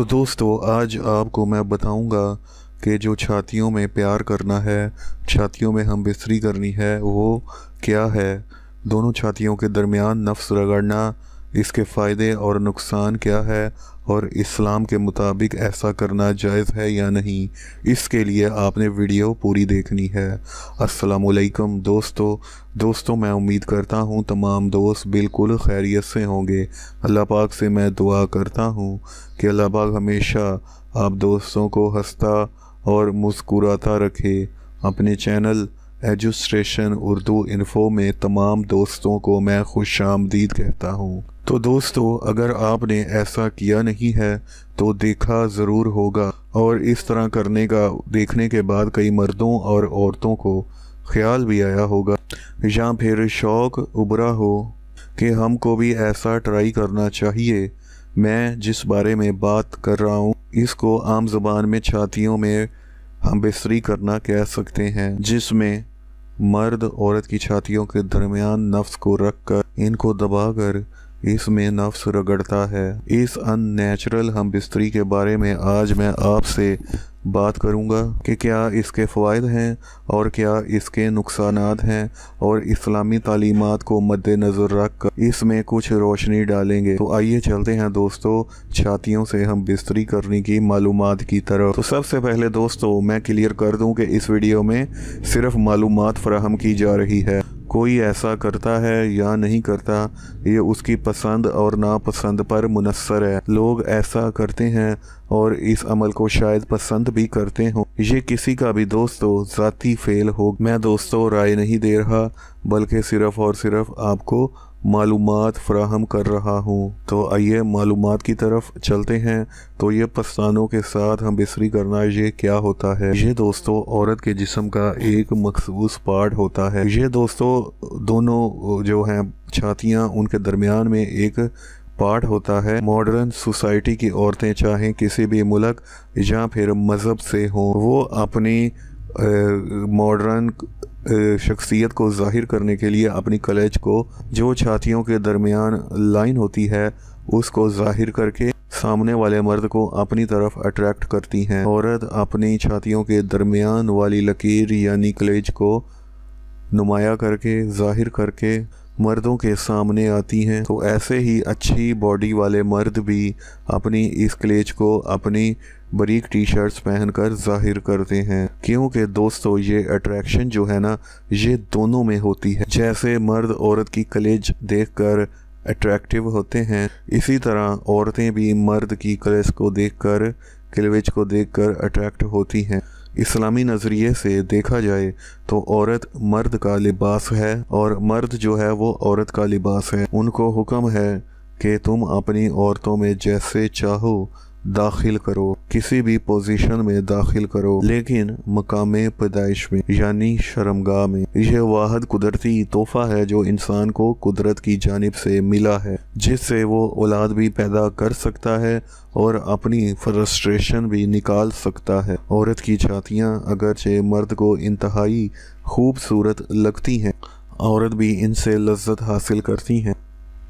तो दोस्तों आज आपको मैं बताऊंगा कि जो छातियों में प्यार करना है छातियों में हम बिस्तरी करनी है वो क्या है दोनों छातियों के दरमियान नफ्स रगड़ना इसके फ़ायदे और नुकसान क्या है और इस्लाम के मुताबिक ऐसा करना जायज़ है या नहीं इसके लिए आपने वीडियो पूरी देखनी है अस्सलाम दोस्तों दोस्तों मैं उम्मीद करता हूँ तमाम दोस्त बिल्कुल खैरियत से होंगे अल्लाह पाक से मैं दुआ करता हूँ कि अल्लाह पाक हमेशा आप दोस्तों को हंसता और मुस्कुराता रखे अपने चैनल एजुस्ट्रेशन उर्दू इन्फो में तमाम दोस्तों को मैं खुश आमदीद कहता हूँ तो दोस्तों अगर आपने ऐसा किया नहीं है तो देखा ज़रूर होगा और इस तरह करने का देखने के बाद कई मर्दों और औरतों को ख्याल भी आया होगा या फिर शौक़ उभरा हो कि हमको भी ऐसा ट्राई करना चाहिए मैं जिस बारे में बात कर रहा हूँ इसको आम जबान में छातियों में हम बिस्तरी करना कह सकते हैं जिसमें मर्द औरत की छातियों के दरमियान नफ्स को रख कर इनको दबाकर इसमें नफ्स रगड़ता है इस अननेचुरल हम बिस्तरी के बारे में आज मैं आपसे बात करूंगा कि क्या इसके फ़वाद हैं और क्या इसके नुकसान हैं और इस्लामी तालीमत को मद्देनजर रख कर इसमें कुछ रोशनी डालेंगे तो आइए चलते हैं दोस्तों छातियों से हम बिस्तरी करने की मालूम की तरफ तो सबसे पहले दोस्तों मैं क्लियर कर दूं कि इस वीडियो में सिर्फ मालूम फराहम की जा रही है कोई ऐसा करता है या नहीं करता ये उसकी पसंद और नापसंद पर मुनसर है लोग ऐसा करते हैं और इस अमल को शायद पसंद भी करते हों ये किसी का भी दोस्तों ज़ाती फेल हो मैं दोस्तों राय नहीं दे रहा बल्कि सिर्फ़ और सिर्फ आपको मालूम फ्राहम कर रहा हूँ तो आइए मालूम की तरफ चलते हैं तो ये पस्तानों के साथ हम बिस्तरी करना ये क्या होता है ये दोस्तों औरत के जिसम का एक मखसूस पार्ट होता है ये दोस्तों दोनों जो हैं छातियाँ उनके दरमियान में एक पार्ट होता है मॉडर्न सोसाइटी की औरतें चाहे किसी भी मुल्क या फिर मज़हब से हों वो अपनी मॉडर्न शख्सियत को ज़ाहिर करने के लिए अपनी कलेज को जो छातियों के दरमियान लाइन होती है उसको ज़ाहिर करके सामने वाले मर्द को अपनी तरफ अट्रैक्ट करती हैं औरत अपनी छातियों के दरमियान वाली लकीर यानी कलेज को नुमाया करके ज़ाहिर करके मर्दों के सामने आती हैं तो ऐसे ही अच्छी बॉडी वाले मर्द भी अपनी इस क्लेच को अपनी बरीक टी शर्ट्स पहनकर जाहिर करते हैं क्योंकि दोस्तों ये अट्रैक्शन जो है ना ये दोनों में होती है जैसे मर्द औरत की कलेज देखकर अट्रैक्टिव होते हैं इसी तरह औरतें भी मर्द की कलेज को देखकर क्लेवेज को देखकर अट्रैक्ट होती हैं इस्लामी नज़रिए से देखा जाए तो औरत मर्द का लिबास है और मर्द जो है वो औरत का लिबास है उनको हुक्म है कि तुम अपनी औरतों में जैसे चाहो दाखिल करो किसी भी पोजीशन में दाखिल करो लेकिन मकाम पैदाइश में यानी शर्मगाह में यह वाहद कुदरती तोहफा है जो इंसान को कुदरत की जानब से मिला है जिससे वो औलाद भी पैदा कर सकता है और अपनी फ्रस्ट्रेशन भी निकाल सकता है औरत की छातियाँ अगरचे मर्द को इंतहाई खूबसूरत लगती हैं औरत भी इनसे लज्जत हासिल करती हैं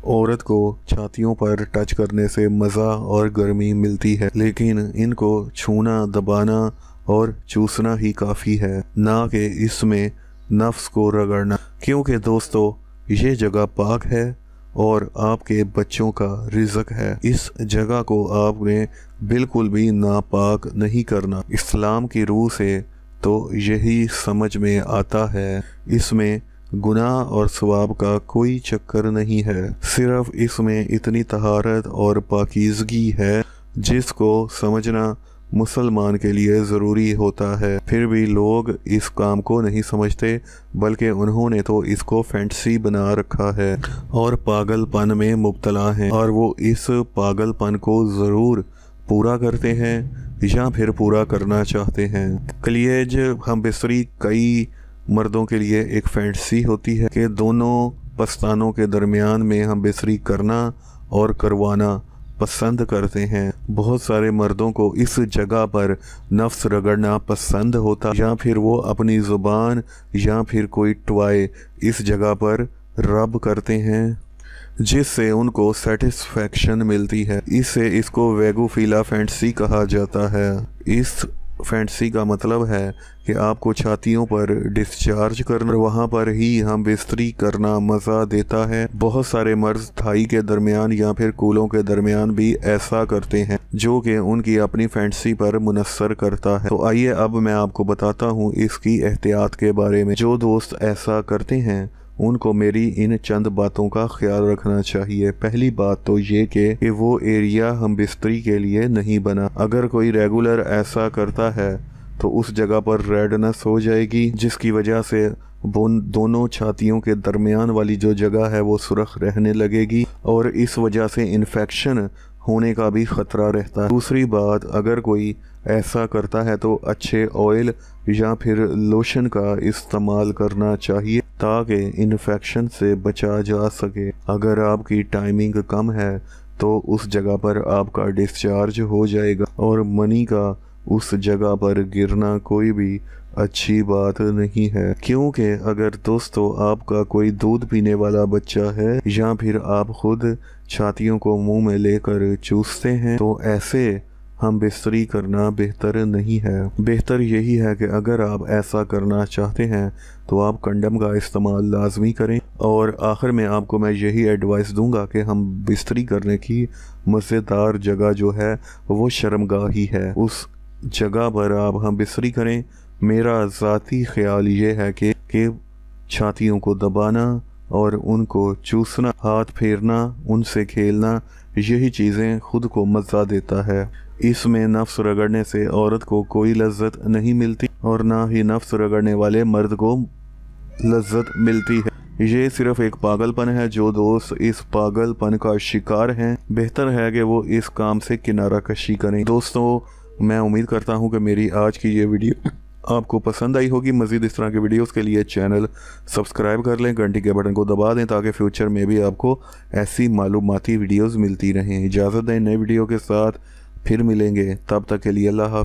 औरत को छातियों पर टच करने से मज़ा और गर्मी मिलती है लेकिन इनको छूना दबाना और चूसना ही काफ़ी है ना कि इसमें नफ्स को रगड़ना क्योंकि दोस्तों ये जगह पाक है और आपके बच्चों का रिजक है इस जगह को आपने बिल्कुल भी नापाक नहीं करना इस्लाम की रूह से तो यही समझ में आता है इसमें गुनाह और स्वाब का कोई चक्कर नहीं है सिर्फ इसमें इतनी तहारत और पाकिजगी है जिसको समझना मुसलमान के लिए ज़रूरी होता है फिर भी लोग इस काम को नहीं समझते बल्कि उन्होंने तो इसको फैंटसी बना रखा है और पागलपन में मुबतला हैं और वो इस पागलपन को ज़रूर पूरा करते हैं या फिर पूरा करना चाहते हैं कलियज हम बिस्तरी कई मर्दों के लिए एक फैंटसी होती है कि दोनों पस्तानों के दरमियान में हम बेसरी करना और करवाना पसंद करते हैं बहुत सारे मर्दों को इस जगह पर नफ्स रगड़ना पसंद होता या फिर वो अपनी ज़ुबान या फिर कोई टॉय इस जगह पर रब करते हैं जिससे उनको सेटिस्फेक्शन मिलती है इससे इसको वेगोफीला फैंटसी कहा जाता है इस फैंसी का मतलब है कि आपको छातियों पर डिस्चार्ज करना वहाँ पर ही हम बिस्तरी करना मज़ा देता है बहुत सारे मर्ज थाई के दरमियान या फिर कूलों के दरमियान भी ऐसा करते हैं जो कि उनकी अपनी फैंसी पर मुनसर करता है तो आइए अब मैं आपको बताता हूँ इसकी एहतियात के बारे में जो दोस्त ऐसा करते हैं उनको मेरी इन चंद बातों का ख्याल रखना चाहिए पहली बात तो ये के कि वो एरिया हम बिस्तरी के लिए नहीं बना अगर कोई रेगुलर ऐसा करता है तो उस जगह पर रेडनेस हो जाएगी जिसकी वजह से दोनों छातियों के दरमियान वाली जो जगह है वो सुरख रहने लगेगी और इस वजह से इन्फेक्शन होने का भी ख़तरा रहता है दूसरी बात अगर कोई ऐसा करता है तो अच्छे ऑयल या फिर लोशन का इस्तेमाल करना चाहिए ताकि इन्फेक्शन से बचा जा सके अगर आपकी टाइमिंग कम है तो उस जगह पर आपका डिस्चार्ज हो जाएगा और मनी का उस जगह पर गिरना कोई भी अच्छी बात नहीं है क्योंकि अगर दोस्तों आपका कोई दूध पीने वाला बच्चा है या फिर आप खुद छातियों को मुंह में लेकर चूसते हैं तो ऐसे हम बिस्तरी करना बेहतर नहीं है बेहतर यही है कि अगर आप ऐसा करना चाहते हैं तो आप कंडम का इस्तेमाल लाजमी करें और आखिर में आपको मैं यही एडवाइस दूंगा कि हम बिस्तरी करने की मज़ेदार जगह जो है वो शर्मगा ही है उस जगह पर आप हम बिस्तरी करें मेरा ज़ाती ख्याल ये है कि, कि छातियों को दबाना और उनको चूसना हाथ फेरना उनसे खेलना यही चीज़ें खुद को मज़ा देता है इसमें नफ्स रगड़ने से औरत को कोई लज्जत नहीं मिलती और ना ही नफ्स रगड़ने वाले मर्द को लज्जत मिलती है ये सिर्फ एक पागलपन है जो दोस्त इस पागलपन का शिकार हैं बेहतर है कि वो इस काम से किनारा कशी करें दोस्तों मैं उम्मीद करता हूँ कि मेरी आज की ये वीडियो आपको पसंद आई होगी मज़ीद इस तरह के वीडियोस के लिए चैनल सब्सक्राइब कर लें घंटी के बटन को दबा दें ताकि फ्यूचर में भी आपको ऐसी मालूमती वीडियोज मिलती रहें इजाज़त दें नए वीडियो के साथ फिर मिलेंगे तब तक के लिए अल्लाह